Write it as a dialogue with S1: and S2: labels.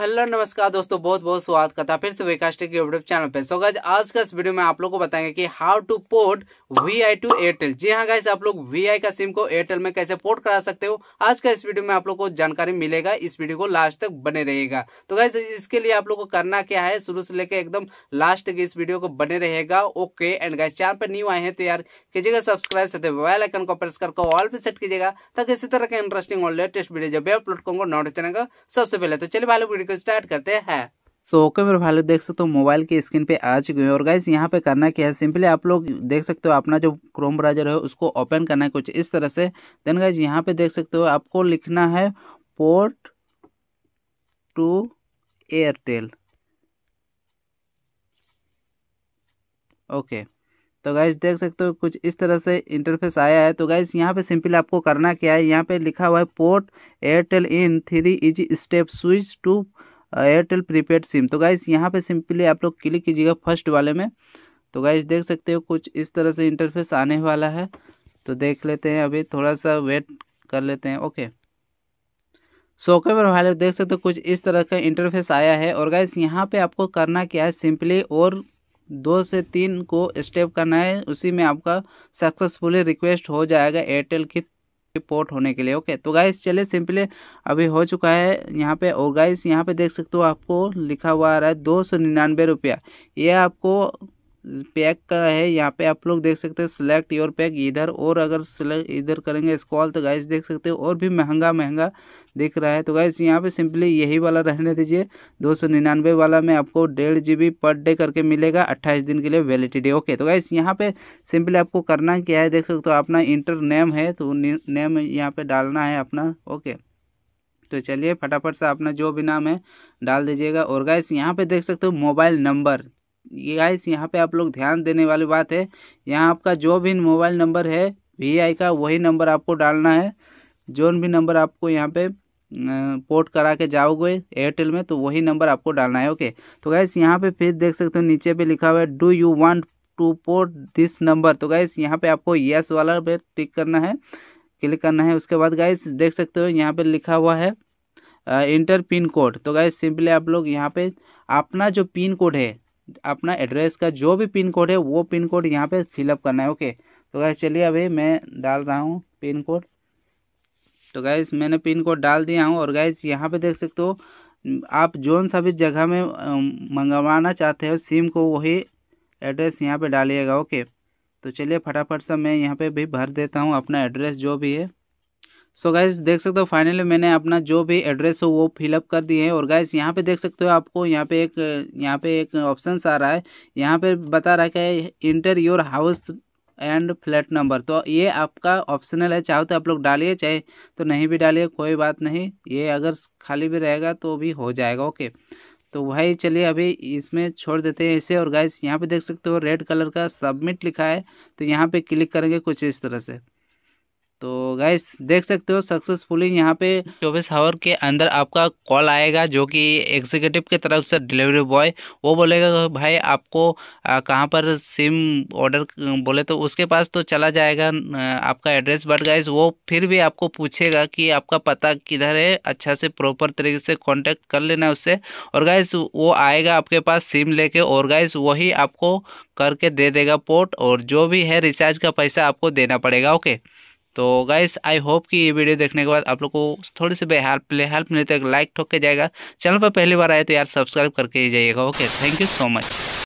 S1: Hello नमस्कार दोस्तों बहुत बहुत स्वागत करता फिर से के यूट्यूब चैनल पे सो गाइज आज का इस वीडियो में आप लोगों को बताएंगे कि how to port V I to Airtel जी हाँ गाइज आप लोग वी आई का सिम को एयरटेल में कैसे पोर्ट करा सकते हो आज का इस वीडियो में आप लोगों को जानकारी मिलेगा इस वीडियो को लास्ट तक बने रहेगा तो गाइज इसके लिए आप लोग को करना क्या है शुरू से लेकर एकदम लास्ट तक इस वीडियो को बने रहेगा ओके एंड गाइज चैनल पर न्यू आए हैं तो यार कीजिएगा सब्सक्राइब साथ मोबाइल आइकन को प्रेस करके ऑल पे सेट कीजिएगा ताकि इसी तरह का इंटरेस्टिंग और लेटेस्ट वीडियो जब भी अपलोड करूंगा नोटिस सबसे पहले तो चलिए भाई वीडियो को स्टार्ट करते हैं सो ओके मेरे भाई लोग देख सकते हो मोबाइल की स्क्रीन पे आ चुके हैं और गाइस यहाँ पे करना क्या है सिंपली आप लोग देख सकते हो अपना जो क्रोम ब्राउजर है उसको ओपन करना है कुछ इस तरह से देन गाइस यहाँ पे देख सकते हो आपको लिखना है port to Airtel okay okay. तो गाइज देख सकते हो कुछ इस तरह से इंटरफेस आया है तो गाइज यहाँ पे सिंपली आपको करना क्या है यहाँ पे लिखा हुआ है port Airtel in three easy step switch to Airtel prepaid SIM तो गाइज यहाँ पे सिंपली आप लोग क्लिक कीजिएगा फर्स्ट वाले में तो गाइज देख सकते हो कुछ इस तरह से इंटरफेस आने वाला है तो देख लेते हैं अभी थोड़ा सा वेट कर लेते हैं ओके सोके पर वाले देख सकते हो कुछ इस तरह का इंटरफेस आया है और गाइज यहाँ पे आपको करना क्या है सिंपली और दो से तीन को स्टेप करना है उसी में आपका सक्सेसफुली रिक्वेस्ट हो जाएगा एयरटेल की पोर्ट होने के लिए ओके तो गाइस चले सिंपली अभी हो चुका है यहाँ पे और गाइस यहाँ पे देख सकते हो आपको लिखा हुआ आ रहा है दो सौ निन्यानवे रुपया ये आपको पैक का है यहाँ पे आप लोग देख सकते हैं सिलेक्ट योर पैक इधर और अगर सेलेक्ट इधर करेंगे स्कॉल तो गाइस देख सकते हो और भी महंगा महंगा दिख रहा है तो गाइस यहाँ पे सिंपली यही वाला रहने दीजिए दो सौ निन्यानवे वाला में आपको डेढ़ जी बी पर डे करके मिलेगा अट्ठाईस दिन के लिए वैलिडिटी ओके तो गाइस यहाँ पे सिंपली आपको करना क्या है देख सकते हो अपना इंटर नेम है तो नेम यहाँ पर डालना है अपना ओके तो चलिए फटाफट से अपना जो भी नाम है डाल दीजिएगा और गाइस यहाँ पे देख सकते हो मोबाइल नंबर गाइस यहाँ पे आप लोग ध्यान देने वाली बात है यहाँ आपका जो भी मोबाइल नंबर है वी का वही नंबर आपको डालना है जो भी नंबर आपको यहाँ पे पोर्ट करा के जाओगे एयरटेल में तो वही नंबर आपको डालना है ओके तो गाइस यहाँ पे फिर देख सकते हो नीचे पे लिखा हुआ है do you want to port this number तो गाइस यहाँ पे आपको येस वाला पे टिक करना है क्लिक करना है उसके बाद गाइस देख सकते हो यहाँ पे लिखा हुआ है इंटर पिन कोड तो गाइस सिंपली आप लोग यहाँ पे अपना जो पिन कोड है अपना एड्रेस का जो भी पिन कोड है वो पिन कोड यहाँ पे फिलअप करना है ओके तो गैस चलिए अभी मैं डाल रहा हूँ पिन कोड तो गैस मैंने पिन कोड डाल दिया हूँ और गैस यहाँ पे देख सकते हो आप जोन सा भी जगह में मंगवाना चाहते हो सिम को वही एड्रेस यहाँ पे डालिएगा ओके तो चलिए फटाफट से मैं यहाँ पे भी भर देता हूँ अपना एड्रेस जो भी है सो so गाइज देख सकते हो फाइनली मैंने अपना जो भी एड्रेस हो वो फिलअप कर दिए हैं और गाइज यहाँ पे देख सकते हो आपको यहाँ पे एक यहाँ पे एक ऑप्शन आ रहा है यहाँ पे बता रहा है enter your house and flat number तो ये आपका ऑप्शनल है चाहो तो आप लोग डालिए चाहे तो नहीं भी डालिए कोई बात नहीं ये अगर खाली भी रहेगा तो भी हो जाएगा ओके तो भाई चलिए अभी इसमें छोड़ देते हैं इसे और गाइज यहाँ पर देख सकते हो रेड कलर का सबमिट लिखा है तो यहाँ पर क्लिक करेंगे कुछ इस तरह से तो गाइस देख सकते हो सक्सेसफुली यहाँ पे चौबीस आवर के अंदर आपका कॉल आएगा जो कि एग्जीक्यूटिव की तरफ से डिलीवरी बॉय वो बोलेगा भाई आपको कहाँ पर सिम ऑर्डर बोले तो उसके पास तो चला जाएगा आपका एड्रेस बट गाइस वो फिर भी आपको पूछेगा कि आपका पता किधर है अच्छा से प्रॉपर तरीके से कॉन्टैक्ट कर लेना उससे और गाइस वो आएगा आपके पास सिम ले और गाइस वही आपको करके दे देगा पोर्ट और जो भी है रिचार्ज का पैसा आपको देना पड़ेगा ओके तो गाइस आई होप कि ये वीडियो देखने के बाद आप लोग को थोड़ी सी हेल्प हेल्प मिलते लाइक ठोक के जाएगा चैनल पर पहली बार आए तो यार सब्सक्राइब करके ही जाइएगा okay thank you so much